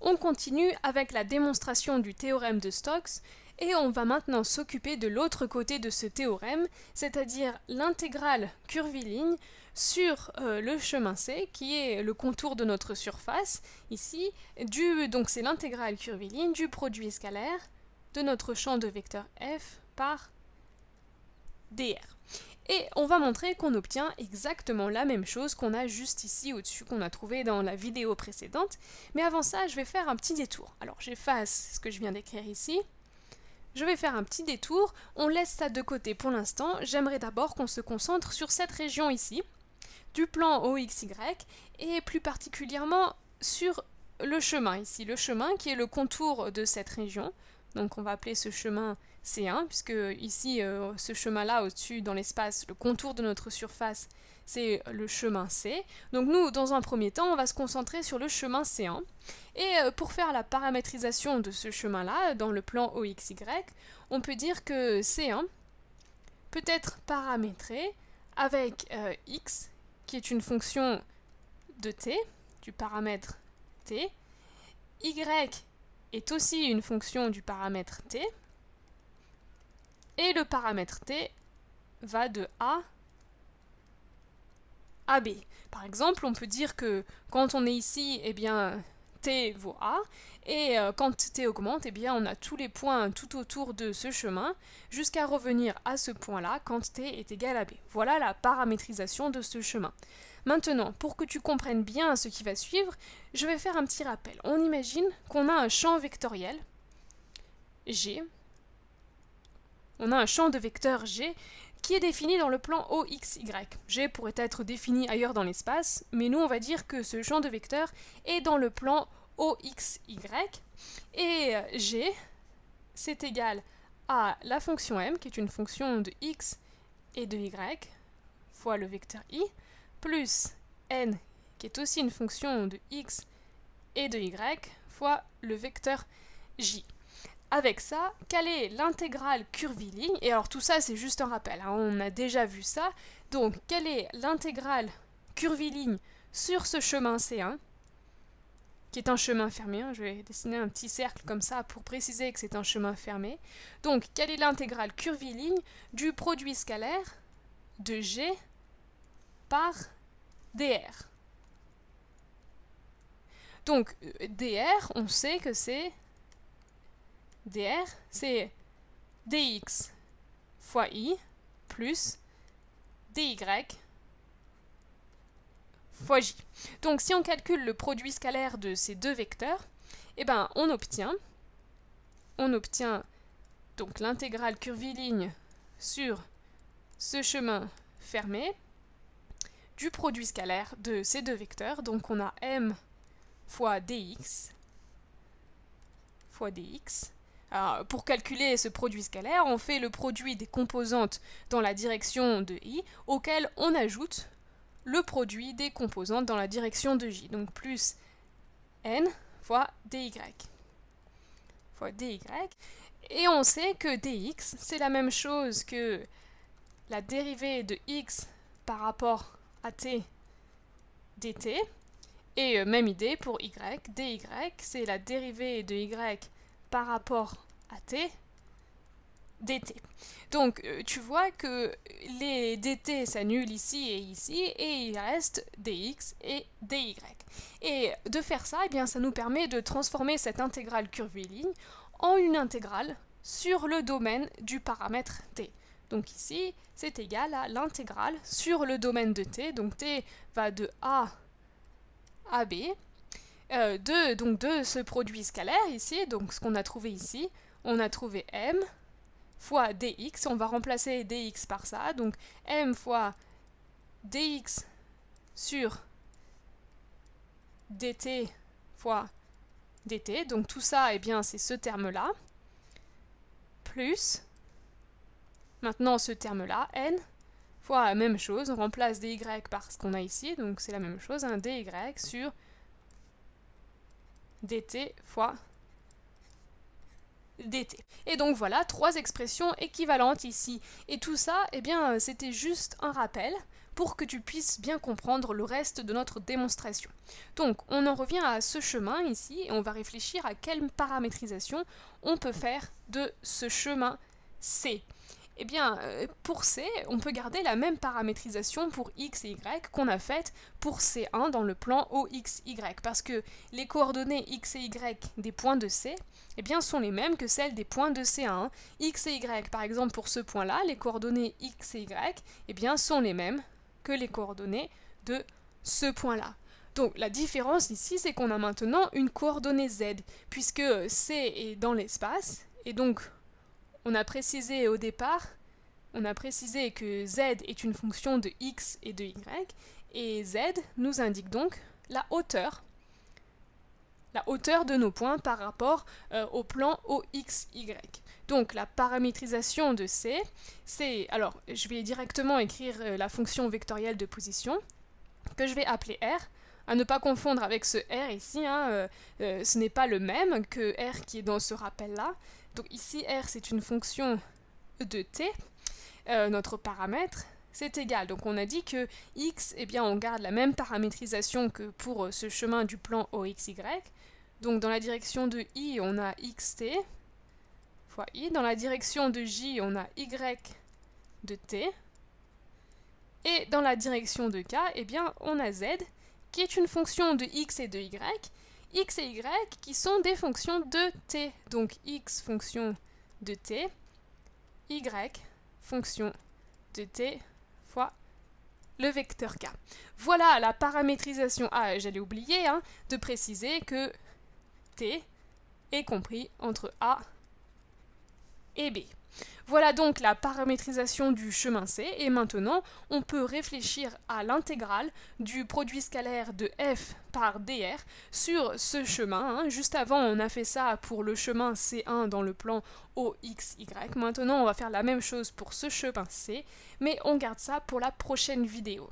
On continue avec la démonstration du théorème de Stokes et on va maintenant s'occuper de l'autre côté de ce théorème, c'est-à-dire l'intégrale curviligne sur euh, le chemin C, qui est le contour de notre surface, ici, du, donc c'est l'intégrale curviligne du produit scalaire de notre champ de vecteur f par dr. Et on va montrer qu'on obtient exactement la même chose qu'on a juste ici au-dessus, qu'on a trouvé dans la vidéo précédente. Mais avant ça, je vais faire un petit détour. Alors j'efface ce que je viens d'écrire ici. Je vais faire un petit détour, on laisse ça de côté pour l'instant. J'aimerais d'abord qu'on se concentre sur cette région ici, du plan OXY, et plus particulièrement sur le chemin ici, le chemin qui est le contour de cette région. Donc on va appeler ce chemin C1, puisque ici, euh, ce chemin-là au-dessus dans l'espace, le contour de notre surface, c'est le chemin C. Donc nous, dans un premier temps, on va se concentrer sur le chemin C1. Et euh, pour faire la paramétrisation de ce chemin-là, dans le plan OXY, on peut dire que C1 peut être paramétré avec euh, x, qui est une fonction de t, du paramètre t, y est aussi une fonction du paramètre t, et le paramètre t va de A à B. Par exemple, on peut dire que quand on est ici, eh bien, t vaut A, et euh, quand t augmente, eh bien, on a tous les points tout autour de ce chemin, jusqu'à revenir à ce point-là quand t est égal à B. Voilà la paramétrisation de ce chemin. Maintenant, pour que tu comprennes bien ce qui va suivre, je vais faire un petit rappel. On imagine qu'on a un champ vectoriel, G, on a un champ de vecteur G qui est défini dans le plan OXY. G pourrait être défini ailleurs dans l'espace, mais nous on va dire que ce champ de vecteur est dans le plan OXY, et euh, G, c'est égal à la fonction M, qui est une fonction de x et de y, fois le vecteur i, plus n, qui est aussi une fonction de x et de y, fois le vecteur j avec ça, quelle est l'intégrale curviligne, et alors tout ça c'est juste un rappel, hein, on a déjà vu ça, donc quelle est l'intégrale curviligne sur ce chemin C1, qui est un chemin fermé, hein? je vais dessiner un petit cercle comme ça pour préciser que c'est un chemin fermé, donc quelle est l'intégrale curviligne du produit scalaire de G par dr. Donc euh, dr, on sait que c'est dr, c'est dx fois i plus dy fois j. Donc si on calcule le produit scalaire de ces deux vecteurs, eh ben, on obtient, on obtient donc l'intégrale curviligne sur ce chemin fermé du produit scalaire de ces deux vecteurs. Donc on a m fois dx fois dx pour calculer ce produit scalaire, on fait le produit des composantes dans la direction de i, auquel on ajoute le produit des composantes dans la direction de j, donc plus n fois dy fois dy. Et on sait que dx, c'est la même chose que la dérivée de x par rapport à t dt. Et euh, même idée pour y, dy, c'est la dérivée de y par rapport à T dt. Donc euh, tu vois que les dt s'annulent ici et ici et il reste dx et dy. Et de faire ça, eh bien, ça nous permet de transformer cette intégrale curviligne en une intégrale sur le domaine du paramètre t. Donc ici, c'est égal à l'intégrale sur le domaine de t. Donc t va de a à b euh, donc de ce produit scalaire ici, donc ce qu'on a trouvé ici, on a trouvé m fois dx, on va remplacer dx par ça, donc m fois dx sur dt fois dt, donc tout ça, et eh bien, c'est ce terme-là, plus, maintenant ce terme-là, n, fois la même chose, on remplace dy par ce qu'on a ici, donc c'est la même chose, un hein, dy sur dt fois dt. Et donc voilà, trois expressions équivalentes ici. Et tout ça, eh bien, euh, c'était juste un rappel pour que tu puisses bien comprendre le reste de notre démonstration. Donc, on en revient à ce chemin ici, et on va réfléchir à quelle paramétrisation on peut faire de ce chemin C eh bien, euh, pour C, on peut garder la même paramétrisation pour x et y qu'on a faite pour C1 dans le plan OXY, parce que les coordonnées x et y des points de C eh bien, sont les mêmes que celles des points de C1. x et y, par exemple, pour ce point-là, les coordonnées x et y eh bien, sont les mêmes que les coordonnées de ce point-là. Donc la différence ici, c'est qu'on a maintenant une coordonnée z, puisque C est dans l'espace, et donc on a précisé au départ, on a précisé que z est une fonction de x et de y, et z nous indique donc la hauteur, la hauteur de nos points par rapport euh, au plan OXY. Donc la paramétrisation de C, c'est, alors je vais directement écrire euh, la fonction vectorielle de position, que je vais appeler R, à ne pas confondre avec ce R ici, hein, euh, ce n'est pas le même que R qui est dans ce rappel-là, donc ici, R, c'est une fonction de t, euh, notre paramètre, c'est égal. Donc on a dit que x, eh bien, on garde la même paramétrisation que pour euh, ce chemin du plan OXY. Donc dans la direction de i, on a xt fois i. Dans la direction de j, on a y de t. Et dans la direction de k, eh bien, on a z, qui est une fonction de x et de y, x et y qui sont des fonctions de t. Donc x fonction de t, y fonction de t fois le vecteur k. Voilà la paramétrisation. Ah, j'allais oublier hein, de préciser que t est compris entre a et voilà donc la paramétrisation du chemin C et maintenant on peut réfléchir à l'intégrale du produit scalaire de f par dr sur ce chemin. Hein. Juste avant on a fait ça pour le chemin C1 dans le plan OXY. Maintenant on va faire la même chose pour ce chemin C mais on garde ça pour la prochaine vidéo.